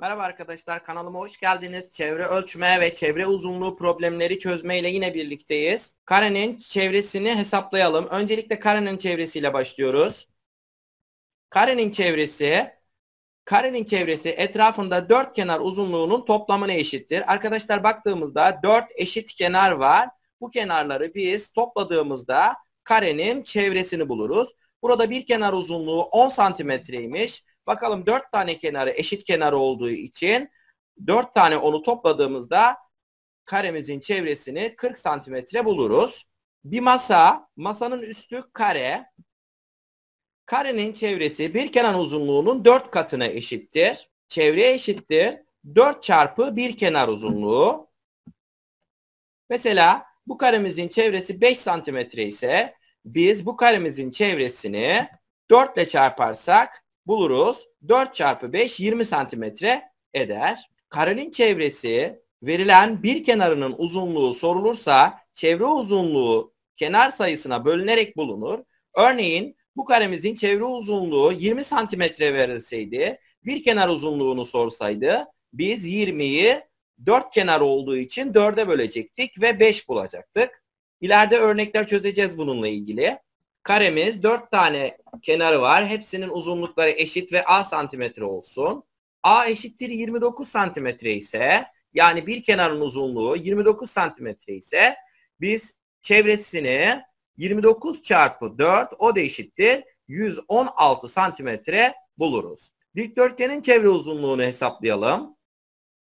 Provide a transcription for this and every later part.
Merhaba arkadaşlar kanalıma hoş geldiniz. Çevre ölçme ve çevre uzunluğu problemleri çözmeyle yine birlikteyiz. Karenin çevresini hesaplayalım. Öncelikle karenin çevresiyle başlıyoruz. Karenin çevresi karenin çevresi etrafında dört kenar uzunluğunun toplamına eşittir. Arkadaşlar baktığımızda dört eşit kenar var. Bu kenarları biz topladığımızda karenin çevresini buluruz. Burada bir kenar uzunluğu 10 santimetreymiş. Bakalım 4 tane kenarı eşit kenar olduğu için 4 tane onu topladığımızda karemizin çevresini 40 santimetre buluruz. Bir masa, masanın üstü kare. Karenin çevresi bir kenar uzunluğunun 4 katına eşittir. Çevre eşittir. 4 çarpı bir kenar uzunluğu. Mesela bu karemizin çevresi 5 santimetre ise biz bu karemizin çevresini 4 ile çarparsak buluruz. 4 çarpı 5 20 santimetre eder. Karenin çevresi verilen bir kenarının uzunluğu sorulursa çevre uzunluğu kenar sayısına bölünerek bulunur. Örneğin bu karemizin çevre uzunluğu 20 santimetre verilseydi bir kenar uzunluğunu sorsaydı biz 20'yi 4 kenar olduğu için 4'e bölecektik ve 5 bulacaktık. İleride örnekler çözeceğiz bununla ilgili. Karemiz 4 tane kenarı var. Hepsinin uzunlukları eşit ve a santimetre olsun. a eşittir 29 santimetre ise yani bir kenarın uzunluğu 29 santimetre ise biz çevresini 29 çarpı 4 o da eşittir 116 santimetre buluruz. Dikdörtgenin çevre uzunluğunu hesaplayalım.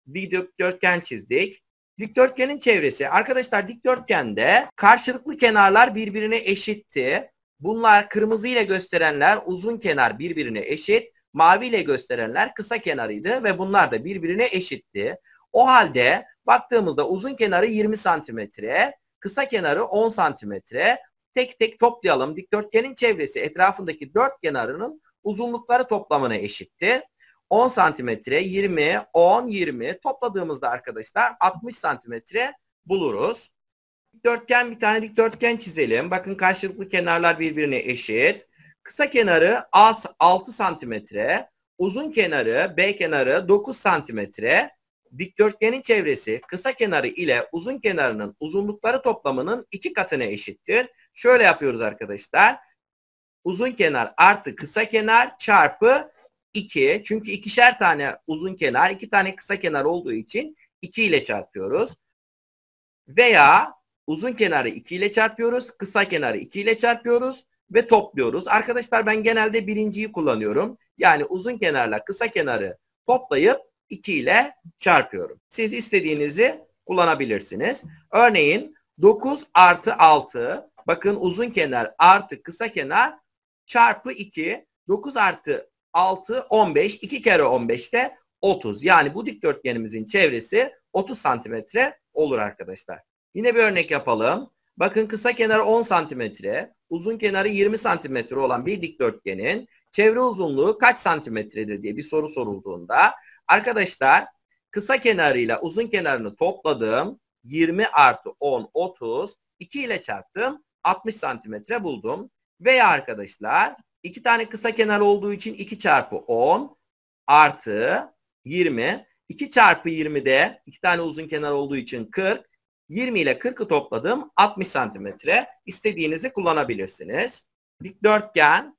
Bir dikdörtgen çizdik. Dikdörtgenin çevresi. Arkadaşlar dikdörtgende karşılıklı kenarlar birbirine eşitti. Bunlar kırmızı ile gösterenler uzun kenar birbirine eşit, mavi ile gösterenler kısa kenarıydı ve bunlar da birbirine eşitti. O halde baktığımızda uzun kenarı 20 santimetre, kısa kenarı 10 santimetre. Tek tek toplayalım. Dikdörtgenin çevresi etrafındaki dört kenarının uzunlukları toplamına eşitti. 10 santimetre, 20, 10, 20 topladığımızda arkadaşlar 60 santimetre buluruz dikdörtgen bir tane dikdörtgen çizelim. Bakın karşılıklı kenarlar birbirine eşit. Kısa kenarı A 6 santimetre. Uzun kenarı B kenarı 9 santimetre. Dikdörtgenin çevresi kısa kenarı ile uzun kenarının uzunlukları toplamının iki katına eşittir. Şöyle yapıyoruz arkadaşlar. Uzun kenar artı kısa kenar çarpı 2. Çünkü ikişer tane uzun kenar, iki tane kısa kenar olduğu için 2 ile çarpıyoruz. Veya Uzun kenarı 2 ile çarpıyoruz. Kısa kenarı 2 ile çarpıyoruz ve topluyoruz. Arkadaşlar ben genelde birinciyi kullanıyorum. Yani uzun kenarla kısa kenarı toplayıp 2 ile çarpıyorum. Siz istediğinizi kullanabilirsiniz. Örneğin 9 artı 6 bakın uzun kenar artı kısa kenar çarpı 2 9 artı 6 15 2 kere 15'te 30 yani bu dikdörtgenimizin çevresi 30 santimetre olur arkadaşlar. Yine bir örnek yapalım. Bakın kısa kenar 10 santimetre, uzun kenarı 20 santimetre olan bir dikdörtgenin çevre uzunluğu kaç santimetredir diye bir soru sorulduğunda arkadaşlar kısa kenarıyla uzun kenarını topladım. 20 artı 10 30 2 ile çarptım 60 santimetre buldum. Veya arkadaşlar iki tane kısa kenar olduğu için 2 çarpı 10 artı 20. 2 çarpı 20 de iki tane uzun kenar olduğu için 40. 20 ile 40'ı topladım 60 santimetre. İstediğinizi kullanabilirsiniz. Dikdörtgen.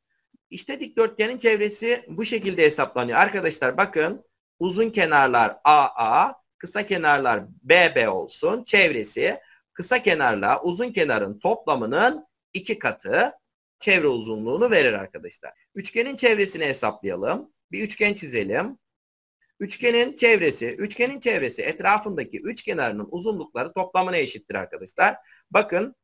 İşte dikdörtgenin çevresi bu şekilde hesaplanıyor. Arkadaşlar bakın uzun kenarlar AA, kısa kenarlar BB olsun. Çevresi kısa kenarla uzun kenarın toplamının iki katı çevre uzunluğunu verir arkadaşlar. Üçgenin çevresini hesaplayalım. Bir üçgen çizelim. Üçgenin çevresi, üçgenin çevresi etrafındaki üç kenarının uzunlukları toplamına eşittir arkadaşlar. Bakın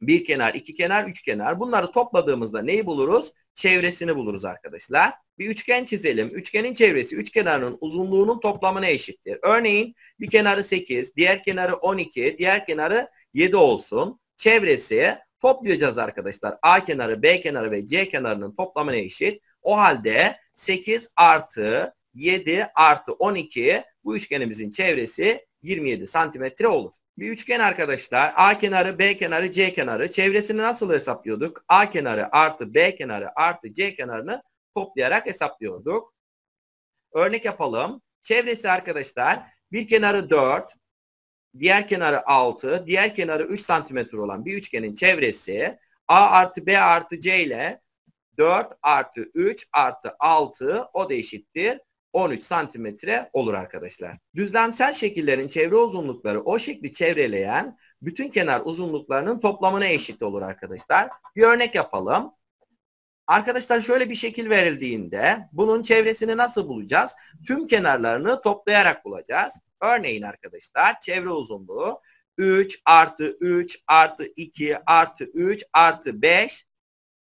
bir kenar, iki kenar, üç kenar. Bunları topladığımızda neyi buluruz? Çevresini buluruz arkadaşlar. Bir üçgen çizelim. Üçgenin çevresi üç kenarının uzunluğunun toplamına eşittir. Örneğin bir kenarı 8, diğer kenarı 12, diğer kenarı 7 olsun. Çevresi toplayacağız arkadaşlar. A kenarı, B kenarı ve C kenarının toplamına eşit. O halde 8 artı 7 artı 12 bu üçgenimizin çevresi 27 santimetre olur. Bir üçgen arkadaşlar A kenarı, B kenarı, C kenarı çevresini nasıl hesaplıyorduk? A kenarı artı B kenarı artı C kenarını toplayarak hesaplıyorduk. Örnek yapalım. Çevresi arkadaşlar bir kenarı 4, diğer kenarı 6, diğer kenarı 3 santimetre olan bir üçgenin çevresi A artı B artı C ile 4 artı 3 artı 6 o da eşittir. 13 santimetre olur arkadaşlar. Düzlemsel şekillerin çevre uzunlukları o şekli çevreleyen bütün kenar uzunluklarının toplamına eşit olur arkadaşlar. Bir örnek yapalım. Arkadaşlar şöyle bir şekil verildiğinde bunun çevresini nasıl bulacağız? Tüm kenarlarını toplayarak bulacağız. Örneğin arkadaşlar çevre uzunluğu 3 artı 3 artı 2 artı 3 artı 5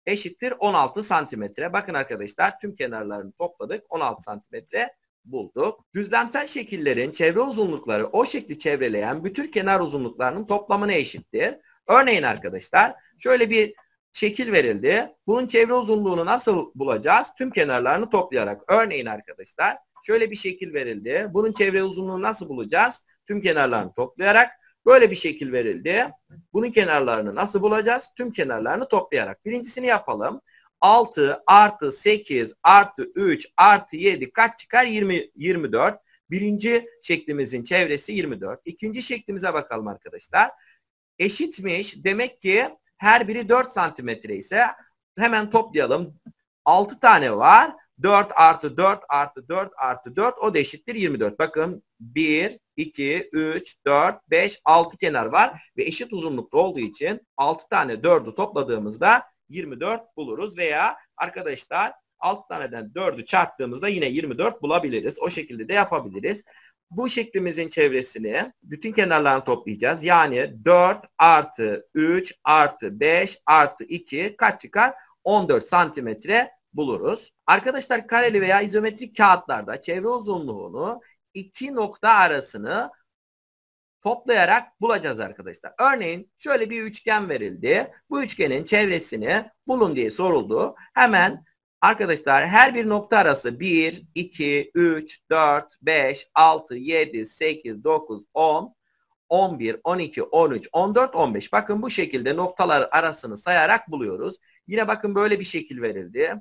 eşittir 16 santimetre. Bakın arkadaşlar tüm kenarlarını topladık. 16 santimetre bulduk. Düzlemsel şekillerin çevre uzunlukları o şekli çevreleyen bütün kenar uzunluklarının toplamına eşittir. Örneğin arkadaşlar şöyle bir şekil verildi. Bunun çevre uzunluğunu nasıl bulacağız? Tüm kenarlarını toplayarak. Örneğin arkadaşlar şöyle bir şekil verildi. Bunun çevre uzunluğunu nasıl bulacağız? Tüm kenarlarını toplayarak. Böyle bir şekil verildi. Bunun kenarlarını nasıl bulacağız? Tüm kenarlarını toplayarak. Birincisini yapalım. 6 artı 8 artı 3 artı 7 kaç çıkar? 20, 24. Birinci şeklimizin çevresi 24. İkinci şeklimize bakalım arkadaşlar. Eşitmiş. Demek ki her biri 4 santimetre ise hemen toplayalım. 6 tane var. 4 artı 4 artı 4 artı 4 o da eşittir 24. Bakın 1, 2, 3, 4, 5, 6 kenar var ve eşit uzunlukta olduğu için 6 tane 4'ü topladığımızda 24 buluruz veya arkadaşlar 6 taneden 4'ü çarptığımızda yine 24 bulabiliriz. O şekilde de yapabiliriz. Bu şeklimizin çevresini bütün kenarlarını toplayacağız. Yani 4 artı 3 artı 5 artı 2 kaç çıkar? 14 santimetre buluruz. Arkadaşlar kareli veya izometrik kağıtlarda çevre uzunluğunu iki nokta arasını toplayarak bulacağız arkadaşlar. Örneğin şöyle bir üçgen verildi. Bu üçgenin çevresini bulun diye soruldu. Hemen arkadaşlar her bir nokta arası 1, 2, 3, 4, 5, 6, 7, 8, 9, 10, 11, 12, 13, 14, 15. Bakın bu şekilde noktalar arasını sayarak buluyoruz. Yine bakın böyle bir şekil verildi.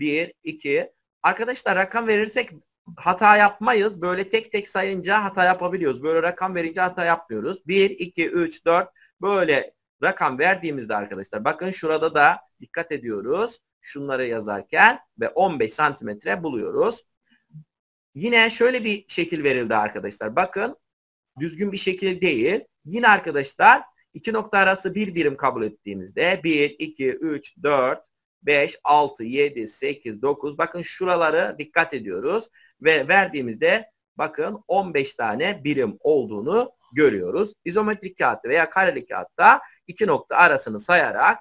1, 2. Arkadaşlar rakam verirsek hata yapmayız. Böyle tek tek sayınca hata yapabiliyoruz. Böyle rakam verince hata yapmıyoruz. 1, 2, 3, 4 böyle rakam verdiğimizde arkadaşlar bakın şurada da dikkat ediyoruz. Şunları yazarken ve 15 santimetre buluyoruz. Yine şöyle bir şekil verildi arkadaşlar. Bakın düzgün bir şekil değil. Yine arkadaşlar iki nokta arası bir birim kabul ettiğimizde 1, 2, 3, 4 5, 6, 7, 8, 9. Bakın şuraları dikkat ediyoruz. Ve verdiğimizde bakın 15 tane birim olduğunu görüyoruz. İzometrik kağıtta veya kareli kağıtta iki nokta arasını sayarak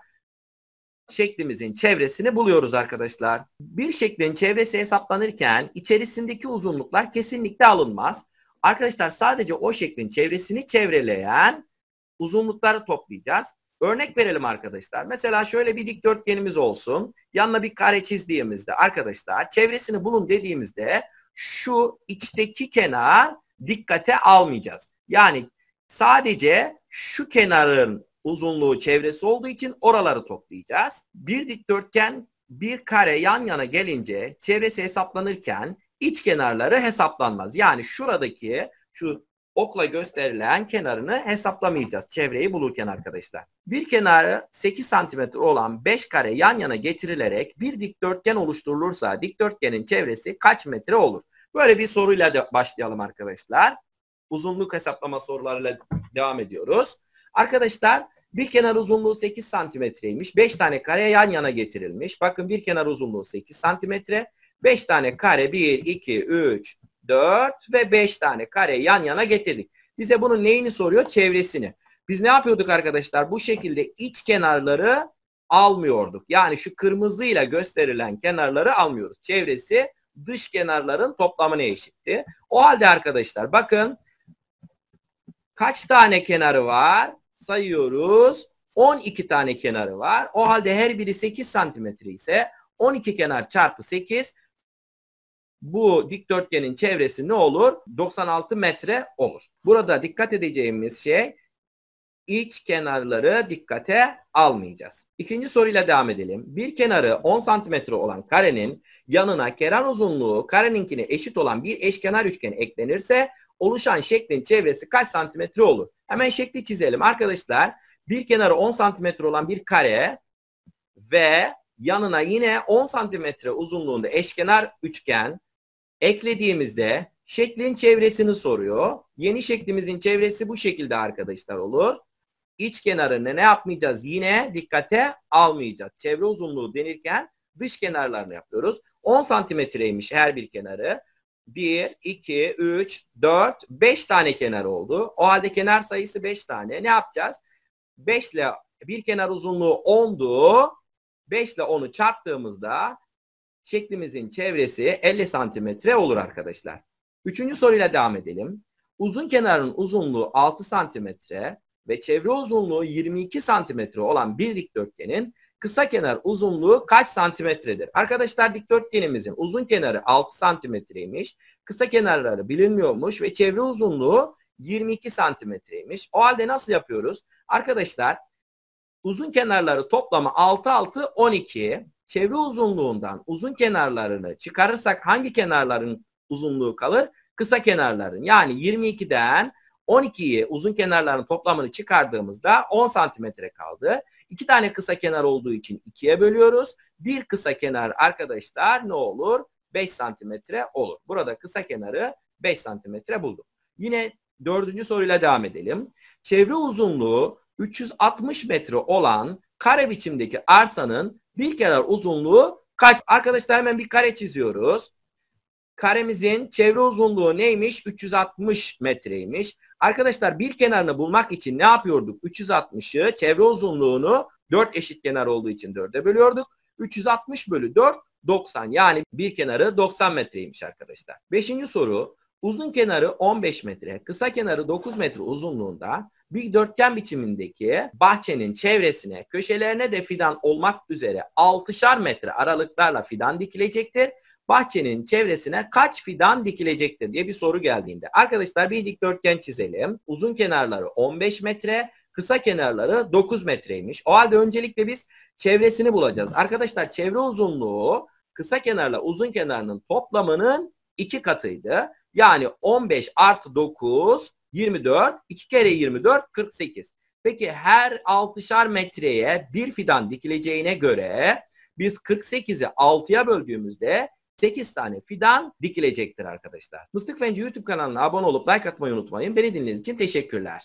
şeklimizin çevresini buluyoruz arkadaşlar. Bir şeklin çevresi hesaplanırken içerisindeki uzunluklar kesinlikle alınmaz. Arkadaşlar sadece o şeklin çevresini çevreleyen uzunlukları toplayacağız. Örnek verelim arkadaşlar. Mesela şöyle bir dikdörtgenimiz olsun. Yanına bir kare çizdiğimizde arkadaşlar çevresini bulun dediğimizde şu içteki kenar dikkate almayacağız. Yani sadece şu kenarın uzunluğu çevresi olduğu için oraları toplayacağız. Bir dikdörtgen bir kare yan yana gelince çevresi hesaplanırken iç kenarları hesaplanmaz. Yani şuradaki şu okla gösterilen kenarını hesaplamayacağız çevreyi bulurken arkadaşlar. Bir kenarı 8 cm olan 5 kare yan yana getirilerek bir dikdörtgen oluşturulursa dikdörtgenin çevresi kaç metre olur? Böyle bir soruyla da başlayalım arkadaşlar. Uzunluk hesaplama sorularıyla devam ediyoruz. Arkadaşlar bir kenar uzunluğu 8 santimetreymiş. 5 tane kare yan yana getirilmiş. Bakın bir kenar uzunluğu 8 santimetre. 5 tane kare 1, 2, 3, 4 ve 5 tane kare yan yana getirdik. Bize bunun neyini soruyor? Çevresini. Biz ne yapıyorduk arkadaşlar? Bu şekilde iç kenarları almıyorduk. Yani şu kırmızıyla gösterilen kenarları almıyoruz. Çevresi dış kenarların toplamına eşitti. O halde arkadaşlar bakın kaç tane kenarı var? Sayıyoruz. 12 tane kenarı var. O halde her biri 8 santimetre ise 12 kenar çarpı 8 bu dikdörtgenin çevresi ne olur? 96 metre olur. Burada dikkat edeceğimiz şey iç kenarları dikkate almayacağız. İkinci soruyla devam edelim. Bir kenarı 10 santimetre olan karenin yanına kenar uzunluğu kareninkine eşit olan bir eşkenar üçgen eklenirse oluşan şeklin çevresi kaç santimetre olur? Hemen şekli çizelim arkadaşlar. Bir kenarı 10 santimetre olan bir kare ve yanına yine 10 santimetre uzunluğunda eşkenar üçgen eklediğimizde şeklin çevresini soruyor. Yeni şeklimizin çevresi bu şekilde arkadaşlar olur. İç kenarını ne yapmayacağız? Yine dikkate almayacağız. Çevre uzunluğu denirken dış kenarlarını yapıyoruz. 10 santimetreymiş her bir kenarı. 1, 2, 3, 4, 5 tane kenar oldu. O halde kenar sayısı 5 tane. Ne yapacağız? 5 ile bir kenar uzunluğu 10'du. 5 ile 10'u çarptığımızda şeklimizin çevresi 50 santimetre olur arkadaşlar. Üçüncü soruyla devam edelim. Uzun kenarın uzunluğu 6 santimetre ve çevre uzunluğu 22 santimetre olan bir dikdörtgenin kısa kenar uzunluğu kaç santimetredir? Arkadaşlar dikdörtgenimizin uzun kenarı 6 santimetreymiş, kısa kenarları bilinmiyormuş ve çevre uzunluğu 22 santimetreymiş. O halde nasıl yapıyoruz? Arkadaşlar uzun kenarları toplamı 6, 6, 12 çevre uzunluğundan uzun kenarlarını çıkarırsak hangi kenarların uzunluğu kalır? Kısa kenarların. Yani 22'den 12'yi uzun kenarların toplamını çıkardığımızda 10 santimetre kaldı. İki tane kısa kenar olduğu için ikiye bölüyoruz. Bir kısa kenar arkadaşlar ne olur? 5 santimetre olur. Burada kısa kenarı 5 santimetre bulduk. Yine dördüncü soruyla devam edelim. Çevre uzunluğu 360 metre olan kare biçimdeki arsanın bir kenar uzunluğu kaç? Arkadaşlar hemen bir kare çiziyoruz. Karemizin çevre uzunluğu neymiş? 360 metreymiş. Arkadaşlar bir kenarını bulmak için ne yapıyorduk? 360'ı çevre uzunluğunu 4 eşit kenar olduğu için 4'e bölüyorduk. 360 bölü 4 90 yani bir kenarı 90 metreymiş arkadaşlar. Beşinci soru Uzun kenarı 15 metre, kısa kenarı 9 metre uzunluğunda bir dörtgen biçimindeki bahçenin çevresine, köşelerine de fidan olmak üzere 6'şar metre aralıklarla fidan dikilecektir. Bahçenin çevresine kaç fidan dikilecektir diye bir soru geldiğinde. Arkadaşlar bir dikdörtgen çizelim. Uzun kenarları 15 metre, kısa kenarları 9 metreymiş. O halde öncelikle biz çevresini bulacağız. Arkadaşlar çevre uzunluğu kısa kenarla uzun kenarının toplamının 2 katıydı. Yani 15 artı 9 24. 2 kere 24 48. Peki her 6'şar metreye bir fidan dikileceğine göre biz 48'i 6'ya böldüğümüzde 8 tane fidan dikilecektir arkadaşlar. Mıstık Fenci YouTube kanalına abone olup like atmayı unutmayın. Beni dinlediğiniz için teşekkürler.